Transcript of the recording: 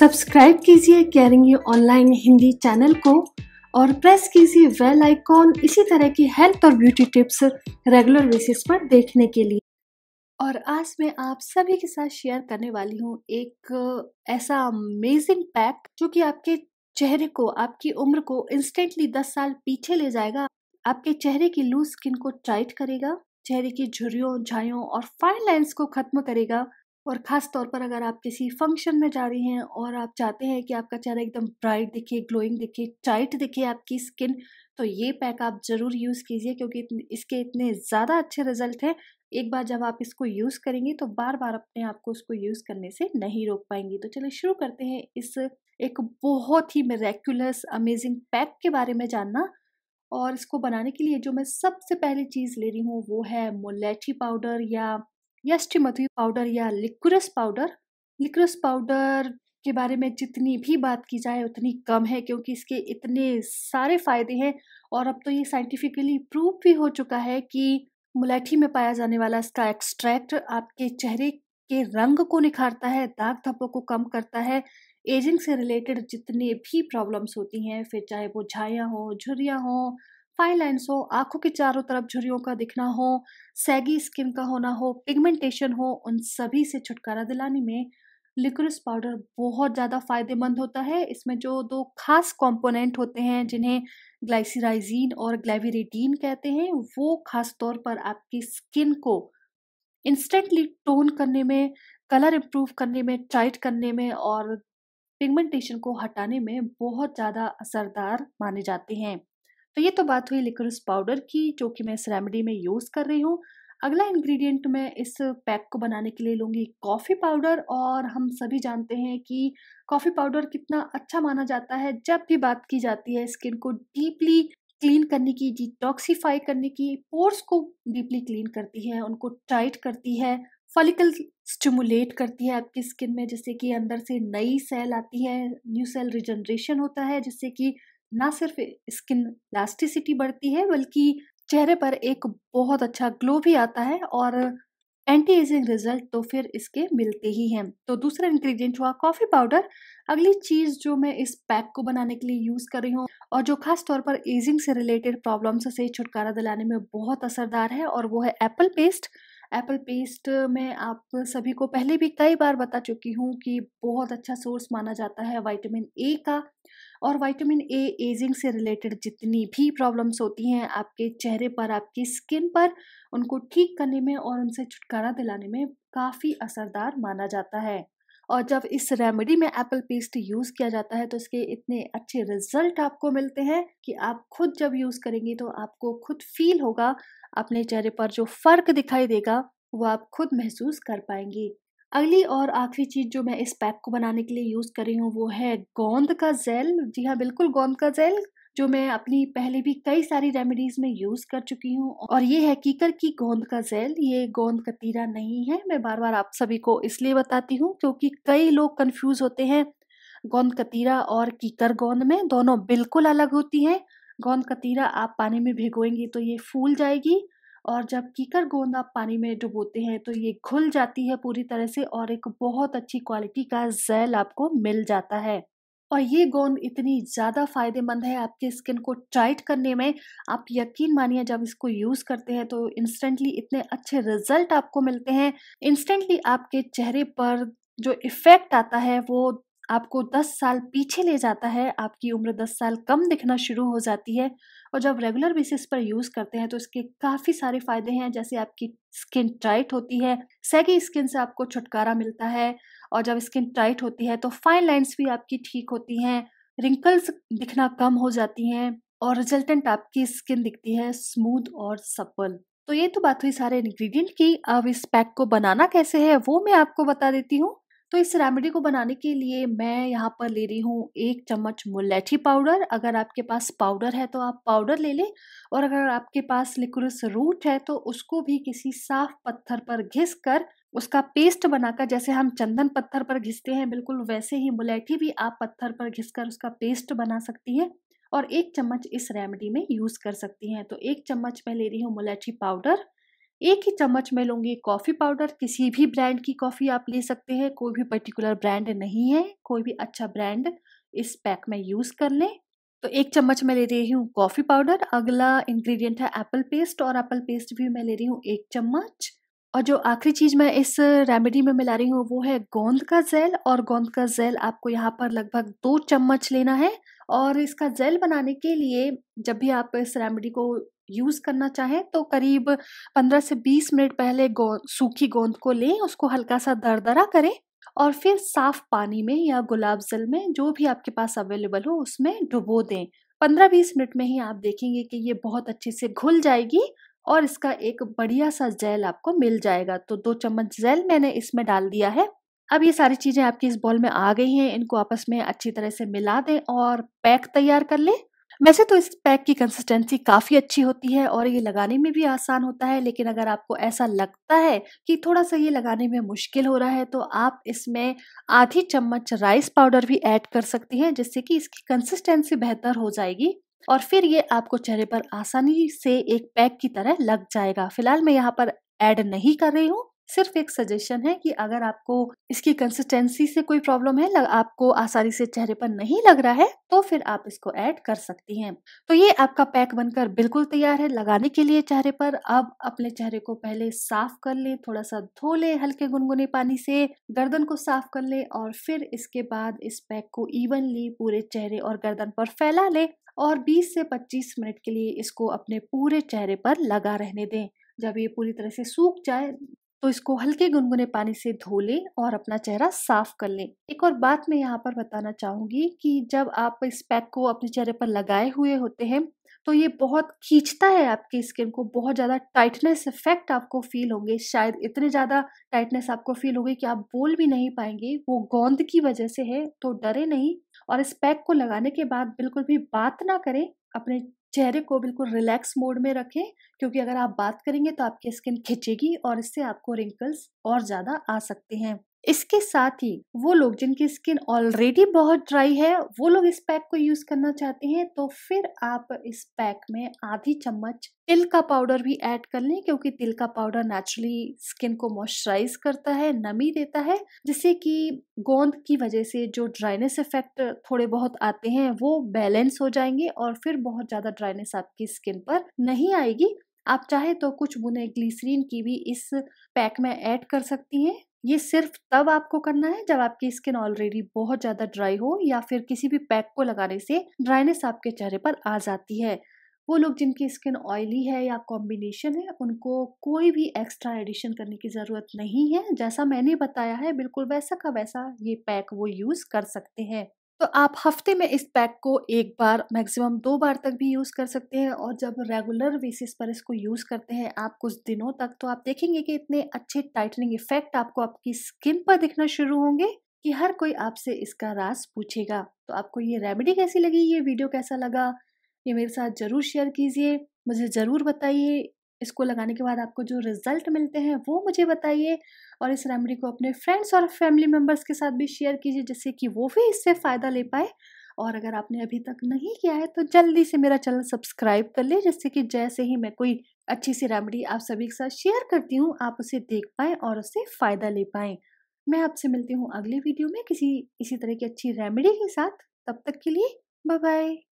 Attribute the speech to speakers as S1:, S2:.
S1: subscribe कीजिए caring you online Hindi channel को और प्रेस कीजिए वेल आइकॉन इसी तरह की हेल्थ और ब्यूटी टिप्स रेगुलर बेसिस पर देखने के लिए और आज मैं आप सभी के साथ शेयर करने वाली हूँ एक ऐसा अमेजिंग पैक जो कि आपके चेहरे को आपकी उम्र को इंस्टेंटली दस साल पीछे ले जाएगा आपके चेहरे की लूज स्किन को टाइट करेगा चेहरे की झुरियों झाइयों और फाइन लाइंस को खत्म करेगा और ख़ास तौर पर अगर आप किसी फंक्शन में जा रही हैं और आप चाहते हैं कि आपका चेहरा एकदम ब्राइट दिखे ग्लोइंग दिखे टाइट दिखे आपकी स्किन तो ये पैक आप ज़रूर यूज़ कीजिए क्योंकि इसके इतने ज़्यादा अच्छे रिजल्ट हैं एक बार जब आप इसको यूज़ करेंगे तो बार बार अपने आप को उसको यूज़ करने से नहीं रोक पाएंगी तो चलिए शुरू करते हैं इस एक बहुत ही मेरेक्यूलस अमेजिंग पैक के बारे में जानना और इसको बनाने के लिए जो मैं सबसे पहली चीज़ ले रही हूँ वो है मोलेठी पाउडर या या मधु पाउडर या लिक्विरस पाउडर लिक्विरस पाउडर के बारे में जितनी भी बात की जाए उतनी कम है क्योंकि इसके इतने सारे फायदे हैं और अब तो ये साइंटिफिकली प्रूव भी हो चुका है कि मुलैठी में पाया जाने वाला इसका एक्सट्रैक्ट आपके चेहरे के रंग को निखारता है दाग धब्बों को कम करता है एजिंग से रिलेटेड जितने भी प्रॉब्लम्स होती हैं फिर चाहे वो झाया हो झुरियाँ हों फाइन लाइन्स हो आंखों के चारों तरफ झुरियों का दिखना हो सैगी स्किन का होना हो पिगमेंटेशन हो उन सभी से छुटकारा दिलाने में लिक्विस पाउडर बहुत ज़्यादा फायदेमंद होता है इसमें जो दो खास कंपोनेंट होते हैं जिन्हें ग्लाइसिराइजीन और ग्लाइविरेटीन कहते हैं वो खास तौर पर आपकी स्किन को इंस्टेंटली टोन करने में कलर इम्प्रूव करने में टाइट करने में और पिगमेंटेशन को हटाने में बहुत ज़्यादा असरदार माने जाते हैं तो ये तो बात हुई लिक्विड पाउडर की जो कि मैं इस रेमेडी में यूज़ कर रही हूँ अगला इंग्रेडिएंट मैं इस पैक को बनाने के लिए लूँगी कॉफ़ी पाउडर और हम सभी जानते हैं कि कॉफ़ी पाउडर कितना अच्छा माना जाता है जब भी बात की जाती है स्किन को डीपली क्लीन करने की डिटॉक्सीफाई करने की पोर्स को डीपली क्लीन करती है उनको टाइट करती है फलिकल स्टिमुलेट करती है आपकी स्किन में जिससे कि अंदर से नई सेल आती है न्यू सेल रिजनरेशन होता है जिससे कि ना सिर्फ स्किन इलास्टिसिटी बढ़ती है बल्कि चेहरे पर एक बहुत अच्छा ग्लो भी आता है और एंटी एजिंग रिजल्ट तो फिर इसके मिलते ही हैं तो दूसरा इंग्रेडिएंट हुआ कॉफ़ी पाउडर अगली चीज़ जो मैं इस पैक को बनाने के लिए यूज़ कर रही हूँ और जो खास तौर पर एजिंग से रिलेटेड प्रॉब्लम्स से छुटकारा दिलाने में बहुत असरदार है और वो है एप्पल पेस्ट एप्पल पेस्ट मैं आप सभी को पहले भी कई बार बता चुकी हूँ कि बहुत अच्छा सोर्स माना जाता है वाइटामिन ए का और वाइटामिन ए एजिंग से रिलेटेड जितनी भी प्रॉब्लम्स होती हैं आपके चेहरे पर आपकी स्किन पर उनको ठीक करने में और उनसे छुटकारा दिलाने में काफ़ी असरदार माना जाता है और जब इस रेमेडी में एप्पल पेस्ट यूज़ किया जाता है तो इसके इतने अच्छे रिजल्ट आपको मिलते हैं कि आप खुद जब यूज़ करेंगे तो आपको खुद फील होगा अपने चेहरे पर जो फ़र्क दिखाई देगा वो आप खुद महसूस कर पाएंगी अगली और आखिरी चीज़ जो मैं इस पैक को बनाने के लिए यूज़ कर रही हूँ वो है गोंद का जेल जी हाँ बिल्कुल गोंद का जेल जो मैं अपनी पहले भी कई सारी रेमेडीज में यूज कर चुकी हूँ और ये है कीकर की गोंद का जेल ये गोंद तीरा नहीं है मैं बार बार आप सभी को इसलिए बताती हूँ क्योंकि कई लोग कंफ्यूज होते हैं गोंद कतीरा और कीकर गोंद में दोनों बिल्कुल अलग होती हैं गोंद कतीरा आप पानी में भिगोएंगे तो ये फूल जाएगी और जब कीकर गोंद आप पानी में डुबोते हैं तो ये घुल जाती है पूरी तरह से और एक बहुत अच्छी क्वालिटी का जेल आपको मिल जाता है और ये गोंद इतनी ज़्यादा फ़ायदेमंद है आपके स्किन को टाइट करने में आप यकीन मानिए जब इसको यूज़ करते हैं तो इंस्टेंटली इतने अच्छे रिजल्ट आपको मिलते हैं इंस्टेंटली आपके चेहरे पर जो इफ़ेक्ट आता है वो आपको 10 साल पीछे ले जाता है आपकी उम्र 10 साल कम दिखना शुरू हो जाती है और जब रेगुलर बेसिस पर यूज़ करते हैं तो इसके काफ़ी सारे फायदे हैं जैसे आपकी स्किन टाइट होती है सैगी स्किन से आपको छुटकारा मिलता है और जब स्किन टाइट होती है तो फाइन लाइन्स भी आपकी ठीक होती हैं रिंकल्स दिखना कम हो जाती हैं और रिजल्टेंट आपकी स्किन दिखती है स्मूथ और सफल तो ये तो बात हुई सारे इंग्रेडिएंट की अब इस पैक को बनाना कैसे है वो मैं आपको बता देती हूँ तो इस रेमेडी को बनाने के लिए मैं यहाँ पर ले रही हूँ एक चम्मच मुलैठी पाउडर अगर आपके पास पाउडर है तो आप पाउडर ले लें और अगर आपके पास लिक्विस रूट है तो उसको भी किसी साफ पत्थर पर घिस कर उसका पेस्ट बनाकर जैसे हम चंदन पत्थर पर घिसते हैं बिल्कुल वैसे ही मुलैठी भी आप पत्थर पर घिस कर उसका पेस्ट बना सकती हैं और एक चम्मच इस रेमेडी में यूज़ कर सकती हैं तो एक चम्मच मैं ले रही हूँ मुलैठी पाउडर एक ही चम्मच में लूँगी कॉफ़ी पाउडर किसी भी ब्रांड की कॉफ़ी आप ले सकते हैं कोई भी पर्टिकुलर ब्रांड नहीं है कोई भी अच्छा ब्रांड इस पैक में यूज़ कर लें तो एक चम्मच मैं ले रही हूँ कॉफ़ी पाउडर अगला इंग्रेडिएंट है एप्पल पेस्ट और एप्पल पेस्ट भी मैं ले रही हूँ एक चम्मच और जो आखिरी चीज़ मैं इस रेमेडी में मिला रही हूँ वो है गोंद का जेल और गोंद का जेल आपको यहाँ पर लगभग दो चम्मच लेना है और इसका जेल बनाने के लिए जब भी आप इस रेमेडी को यूज करना चाहें तो करीब 15 से 20 मिनट पहले गोंद सूखी गोंद को लें उसको हल्का सा दरदरा करें और फिर साफ पानी में या गुलाब जल में जो भी आपके पास अवेलेबल हो उसमें डुबो दें 15-20 मिनट में ही आप देखेंगे कि ये बहुत अच्छे से घुल जाएगी और इसका एक बढ़िया सा जेल आपको मिल जाएगा तो दो चम्मच जेल मैंने इसमें डाल दिया है अब ये सारी चीज़ें आपकी इस बॉल में आ गई हैं इनको आपस में अच्छी तरह से मिला दें और पैक तैयार कर लें वैसे तो इस पैक की कंसिस्टेंसी काफ़ी अच्छी होती है और ये लगाने में भी आसान होता है लेकिन अगर आपको ऐसा लगता है कि थोड़ा सा ये लगाने में मुश्किल हो रहा है तो आप इसमें आधी चम्मच राइस पाउडर भी ऐड कर सकती हैं जिससे कि इसकी कंसिस्टेंसी बेहतर हो जाएगी और फिर ये आपको चेहरे पर आसानी से एक पैक की तरह लग जाएगा फिलहाल मैं यहाँ पर ऐड नहीं कर रही हूँ सिर्फ एक सजेशन है कि अगर आपको इसकी कंसिस्टेंसी से कोई प्रॉब्लम है लग, आपको आसानी से चेहरे पर नहीं लग रहा है तो फिर आप इसको ऐड कर सकती हैं तो ये आपका पैक बनकर बिल्कुल तैयार है लगाने के लिए चेहरे पर अब अपने चेहरे को पहले साफ कर ले थोड़ा सा धो ले हल्के गुनगुने पानी से गर्दन को साफ कर ले और फिर इसके बाद इस पैक को इवनली पूरे चेहरे और गर्दन पर फैला ले और 20 से 25 मिनट के लिए इसको अपने पूरे चेहरे पर लगा रहने दें जब ये पूरी तरह से सूख जाए तो इसको हल्के गुनगुने पानी से धो लें और अपना चेहरा साफ कर लें एक और बात मैं यहाँ पर बताना चाहूंगी कि जब आप इस पैक को अपने चेहरे पर लगाए हुए होते हैं तो ये बहुत खींचता है आपकी स्किन को बहुत ज़्यादा टाइटनेस इफेक्ट आपको फील होंगे शायद इतने ज़्यादा टाइटनेस आपको फील होगी कि आप बोल भी नहीं पाएंगे वो गोंद की वजह से है तो डरे नहीं और इस पैक को लगाने के बाद बिल्कुल भी बात ना करें अपने चेहरे को बिल्कुल रिलैक्स मोड में रखें क्योंकि अगर आप बात करेंगे तो आपकी स्किन खिंचेगी और इससे आपको रिंकल्स और ज़्यादा आ सकते हैं इसके साथ ही वो लोग जिनकी स्किन ऑलरेडी बहुत ड्राई है वो लोग इस पैक को यूज करना चाहते हैं तो फिर आप इस पैक में आधी चम्मच तिल का पाउडर भी ऐड कर लें क्योंकि तिल का पाउडर नेचुरली स्किन को मॉइस्चराइज करता है नमी देता है जिससे कि गोंद की वजह से जो ड्राइनेस इफेक्ट थोड़े बहुत आते हैं वो बैलेंस हो जाएंगे और फिर बहुत ज़्यादा ड्राइनेस आपकी स्किन पर नहीं आएगी आप चाहे तो कुछ बुने ग्लिसरीन की भी इस पैक में ऐड कर सकती हैं ये सिर्फ तब आपको करना है जब आपकी स्किन ऑलरेडी बहुत ज्यादा ड्राई हो या फिर किसी भी पैक को लगाने से ड्राइनेस आपके चेहरे पर आ जाती है वो लोग जिनकी स्किन ऑयली है या कॉम्बिनेशन है उनको कोई भी एक्स्ट्रा एडिशन करने की ज़रूरत नहीं है जैसा मैंने बताया है बिल्कुल वैसा का वैसा ये पैक वो यूज़ कर सकते हैं तो आप हफ्ते में इस पैक को एक बार मैक्सिमम दो बार तक भी यूज़ कर सकते हैं और जब रेगुलर बेसिस पर इसको यूज़ करते हैं आप कुछ दिनों तक तो आप देखेंगे कि इतने अच्छे टाइटनिंग इफेक्ट आपको आपकी स्किन पर दिखना शुरू होंगे कि हर कोई आपसे इसका रास पूछेगा तो आपको ये रेमेडी कैसी लगी ये वीडियो कैसा लगा ये मेरे साथ ज़रूर शेयर कीजिए मुझे ज़रूर बताइए इसको लगाने के बाद आपको जो रिज़ल्ट मिलते हैं वो मुझे बताइए और इस रेमेडी को अपने फ्रेंड्स और फैमिली मेम्बर्स के साथ भी शेयर कीजिए जिससे कि वो भी इससे फ़ायदा ले पाए और अगर आपने अभी तक नहीं किया है तो जल्दी से मेरा चैनल सब्सक्राइब कर ले जिससे कि जैसे ही मैं कोई अच्छी सी रेमेडी आप सभी के साथ शेयर करती हूँ आप उसे देख पाएँ और उससे फ़ायदा ले पाएँ मैं आपसे मिलती हूँ अगले वीडियो में किसी इसी तरह की अच्छी रेमेडी के साथ तब तक के लिए बाय बाय